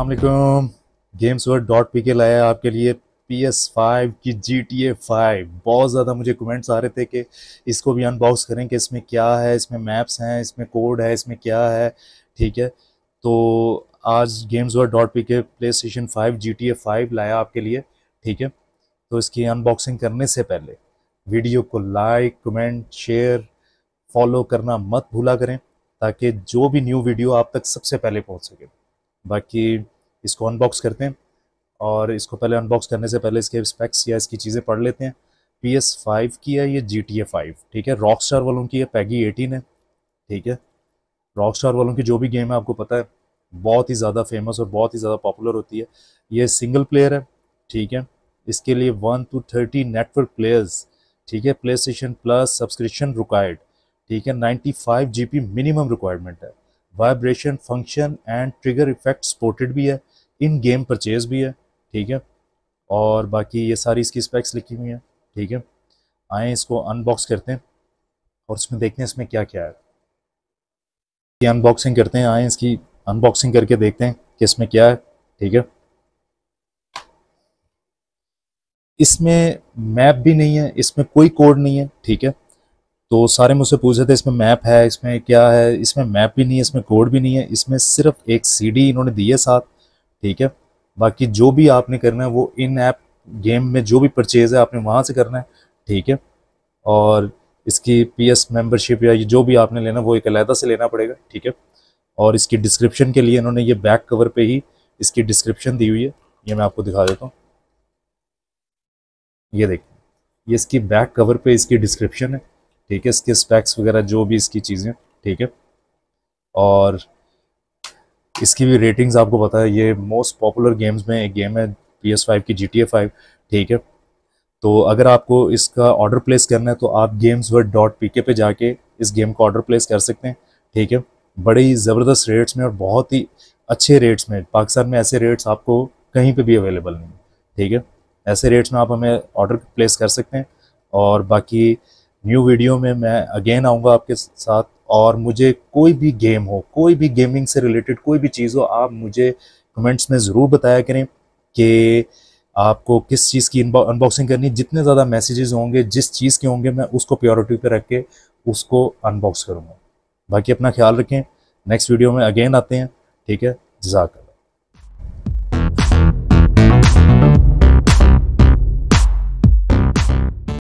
Aslam games world dot P K लाया आपके लिए पी एस फाइव की जी टी ए फाइव बहुत ज़्यादा मुझे कमेंट्स आ रहे थे कि इसको भी अनबॉक्स करें कि इसमें क्या है इसमें मैप्स हैं इसमें कोड है इसमें क्या है ठीक है तो आज games world dot P K PlayStation five G T A five लाया आपके लिए ठीक है तो इसकी अनबॉक्सिंग करने से पहले वीडियो को लाइक कमेंट शेयर फॉलो करना मत भूला करें ताकि जो भी न्यू वीडियो आप तक सबसे पहले पहुँच सके बाकी इसको अनबॉक्स करते हैं और इसको पहले अनबॉक्स करने से पहले इसके स्पेक्स या इसकी चीज़ें पढ़ लेते हैं पी एस फाइव की है ये जी टी ए फाइव ठीक है रॉक स्टार वालों की है पैगी एटीन है ठीक है रॉक स्टार वालों की जो भी गेम है आपको पता है बहुत ही ज़्यादा फेमस और बहुत ही ज़्यादा पॉपुलर होती है ये सिंगल प्लेयर है ठीक है इसके लिए one two thirty network players ठीक है PlayStation plus subscription required ठीक है ninety five G B minimum requirement है vibration function and trigger effect supported भी है इन गेम परचेज भी है ठीक है और बाकी ये सारी इसकी स्पेक्स लिखी हुई हैं ठीक है आए इसको अनबॉक्स करते हैं और उसमें देखते हैं इसमें क्या क्या है ये अनबॉक्सिंग करते हैं आए इसकी अनबॉक्सिंग करके देखते हैं कि इसमें क्या है ठीक है इसमें मैप भी नहीं है इसमें कोई कोड नहीं है ठीक है तो सारे मुझसे पूछ रहे थे इसमें मैप है इसमें क्या है इसमें मैप भी नहीं है इसमें कोड भी नहीं है इसमें सिर्फ एक सीडी इन्होंने दी है साथ ठीक है बाकी जो भी आपने करना है वो इन ऐप गेम में जो भी परचेज़ है आपने वहाँ से करना है ठीक है और इसकी पी एस मेम्बरशिप या जो भी आपने लेना वो एक अलहदा से लेना पड़ेगा ठीक है और इसकी डिस्क्रिप्शन के लिए इन्होंने ये बैक कवर पे ही इसकी डिस्क्रिप्शन दी हुई है ये मैं आपको दिखा देता हूँ ये देखिए ये इसकी बैक कवर पे इसकी डिस्क्रिप्शन है ठीक है इसके स्पैक्स वगैरह जो भी इसकी चीज़ें ठीक है और इसकी भी रेटिंग्स आपको पता है ये मोस्ट पॉपुलर गेम्स में एक गेम है पी एस फाइव की जी टी फाइव ठीक है तो अगर आपको इसका ऑर्डर प्लेस करना है तो आप गेम्स वर्ड डॉट पी के पे जाके इस गेम का ऑर्डर प्लेस कर सकते हैं ठीक है बड़े ही ज़बरदस्त रेट्स में और बहुत ही अच्छे रेट्स में पाकिस्तान में ऐसे रेट्स आपको कहीं पे भी अवेलेबल नहीं ठीक है ऐसे रेट्स में आप हमें ऑर्डर प्लेस कर सकते हैं और बाकी न्यू वीडियो में मैं अगेन आऊँगा आपके साथ और मुझे कोई भी गेम हो कोई भी गेमिंग से रिलेटेड कोई भी चीज़ हो आप मुझे कमेंट्स में ज़रूर बताया करें कि आपको किस चीज़ की अनबॉक्सिंग करनी जितने ज़्यादा मैसेजेस होंगे जिस चीज़ के होंगे मैं उसको प्योरिटी पे रख के उसको अनबॉक्स करूँगा बाकी अपना ख्याल रखें नेक्स्ट वीडियो में अगेन आते हैं ठीक है जजाक